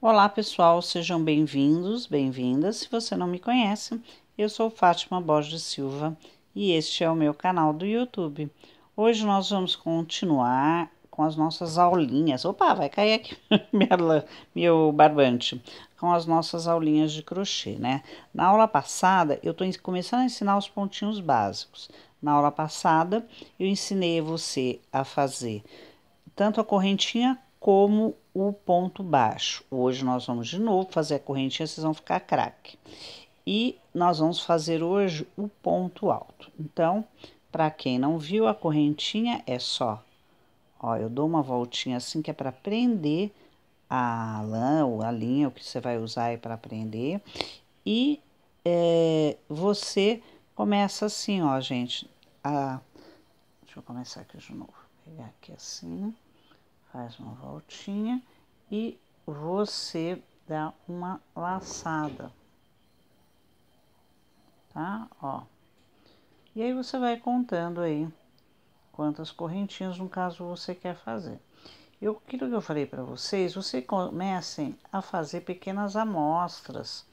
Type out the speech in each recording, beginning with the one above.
Olá, pessoal, sejam bem-vindos, bem-vindas. Se você não me conhece, eu sou Fátima Borges Silva e este é o meu canal do YouTube. Hoje nós vamos continuar com as nossas aulinhas. Opa, vai cair aqui meu barbante. Com as nossas aulinhas de crochê, né? Na aula passada, eu estou começando a ensinar os pontinhos básicos. Na aula passada, eu ensinei você a fazer tanto a correntinha como o ponto baixo. Hoje nós vamos de novo fazer a correntinha, vocês vão ficar craque. E nós vamos fazer hoje o ponto alto. Então, para quem não viu a correntinha, é só, ó, eu dou uma voltinha assim que é para prender a lã ou a linha, o que você vai usar aí para prender. E é, você começa assim, ó, gente, a... Deixa eu começar aqui de novo, Vou pegar aqui assim, né? faz uma voltinha e você dá uma laçada, tá? Ó. E aí você vai contando aí quantas correntinhas, no caso, você quer fazer. Eu, aquilo que eu falei para vocês, vocês comecem a fazer pequenas amostras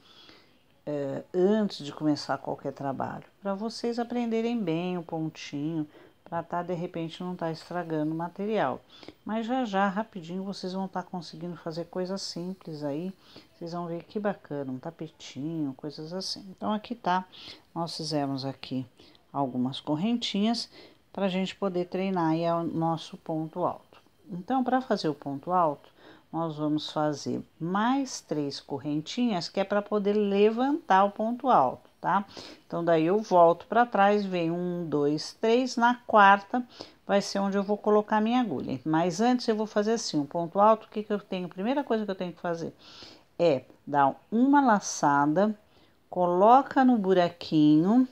eh, antes de começar qualquer trabalho, para vocês aprenderem bem o pontinho, para tá de repente não estar tá estragando o material. Mas já já, rapidinho, vocês vão estar tá conseguindo fazer coisas simples aí. Vocês vão ver que bacana, um tapetinho, coisas assim. Então aqui tá, nós fizemos aqui algumas correntinhas para a gente poder treinar aí o nosso ponto alto. Então, para fazer o ponto alto, nós vamos fazer mais três correntinhas, que é para poder levantar o ponto alto tá? Então, daí eu volto para trás, vem um, dois, três, na quarta vai ser onde eu vou colocar minha agulha. Mas antes eu vou fazer assim, um ponto alto, o que que eu tenho? Primeira coisa que eu tenho que fazer é dar uma laçada, coloca no buraquinho,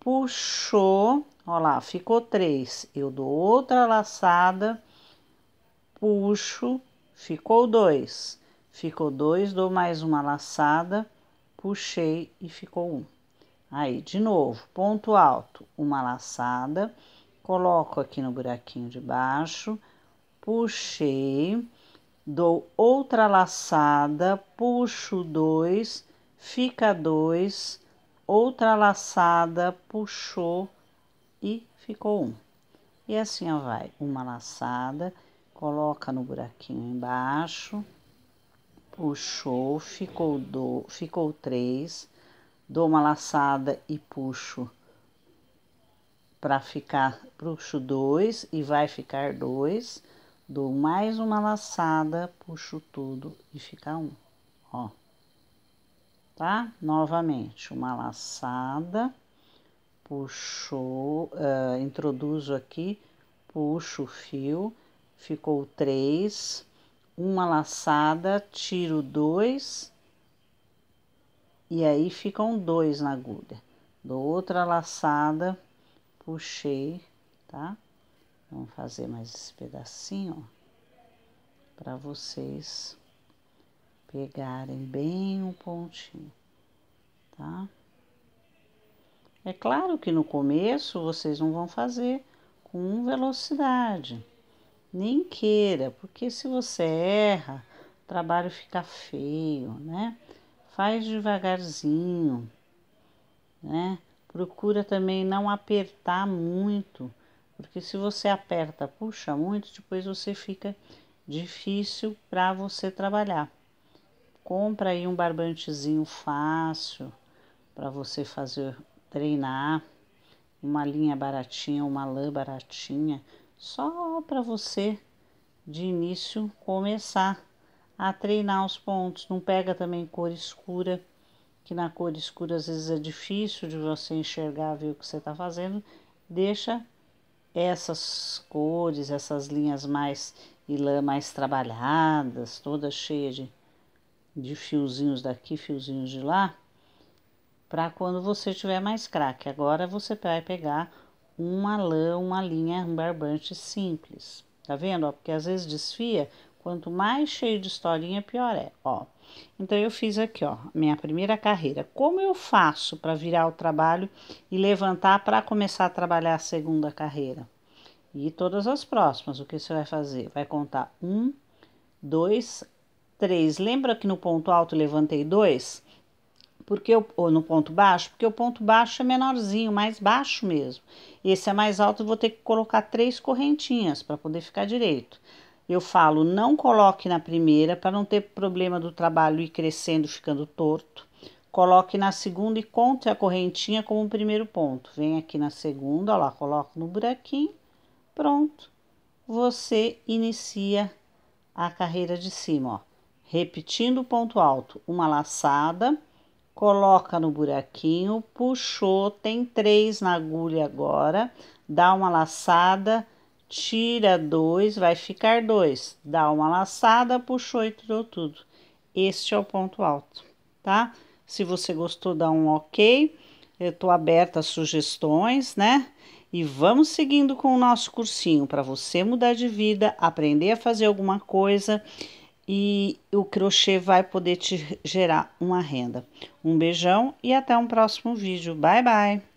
puxou, ó lá, ficou três. Eu dou outra laçada, puxo, ficou dois. Ficou dois, dou mais uma laçada, puxei e ficou um. Aí, de novo, ponto alto, uma laçada, coloco aqui no buraquinho de baixo, puxei, dou outra laçada, puxo dois, fica dois, outra laçada, puxou e ficou um. E assim ó, vai, uma laçada, coloca no buraquinho embaixo, puxou, ficou, do, ficou três, dou uma laçada e puxo para ficar, puxo dois e vai ficar dois, dou mais uma laçada, puxo tudo e fica um, ó. Tá? Novamente, uma laçada, puxou, uh, eh, introduzo aqui, puxo o fio, ficou três, uma laçada, tiro dois, e aí ficam dois na agulha. Dou outra laçada, puxei, tá? Vamos fazer mais esse pedacinho, ó, para vocês pegarem bem o pontinho, tá? É claro que no começo vocês não vão fazer com velocidade, nem queira, porque se você erra, o trabalho fica feio, né? Faz devagarzinho, né? Procura também não apertar muito, porque se você aperta, puxa muito, depois você fica difícil para você trabalhar. Compra aí um barbantezinho fácil para você fazer treinar, uma linha baratinha, uma lã baratinha só para você de início começar a treinar os pontos. Não pega também cor escura, que na cor escura às vezes é difícil de você enxergar, ver o que você está fazendo. Deixa essas cores, essas linhas mais e lã mais trabalhadas, todas cheias de, de fiozinhos daqui, fiozinhos de lá, para quando você tiver mais craque. Agora você vai pegar uma lã, uma linha, um barbante simples. Tá vendo? Ó, porque às vezes desfia, quanto mais cheio de historinha, pior é. Ó, então eu fiz aqui, ó, minha primeira carreira. Como eu faço para virar o trabalho e levantar para começar a trabalhar a segunda carreira? E todas as próximas, o que você vai fazer? Vai contar um, dois, três. Lembra que no ponto alto levantei dois? porque eu, ou no ponto baixo, porque o ponto baixo é menorzinho, mais baixo mesmo. Esse é mais alto, eu vou ter que colocar três correntinhas para poder ficar direito. Eu falo, não coloque na primeira para não ter problema do trabalho ir crescendo, ficando torto. Coloque na segunda e conte a correntinha como o primeiro ponto. Vem aqui na segunda, ó lá, coloco no buraquinho, pronto. Você inicia a carreira de cima, ó. Repetindo o ponto alto, uma laçada coloca no buraquinho, puxou, tem três na agulha agora, dá uma laçada, tira dois, vai ficar dois, dá uma laçada, puxou e tirou tudo. Este é o ponto alto, tá? Se você gostou, dá um ok. Eu tô aberta a sugestões, né? E vamos seguindo com o nosso cursinho para você mudar de vida, aprender a fazer alguma coisa e o crochê vai poder te gerar uma renda. Um beijão e até um próximo vídeo. Bye bye!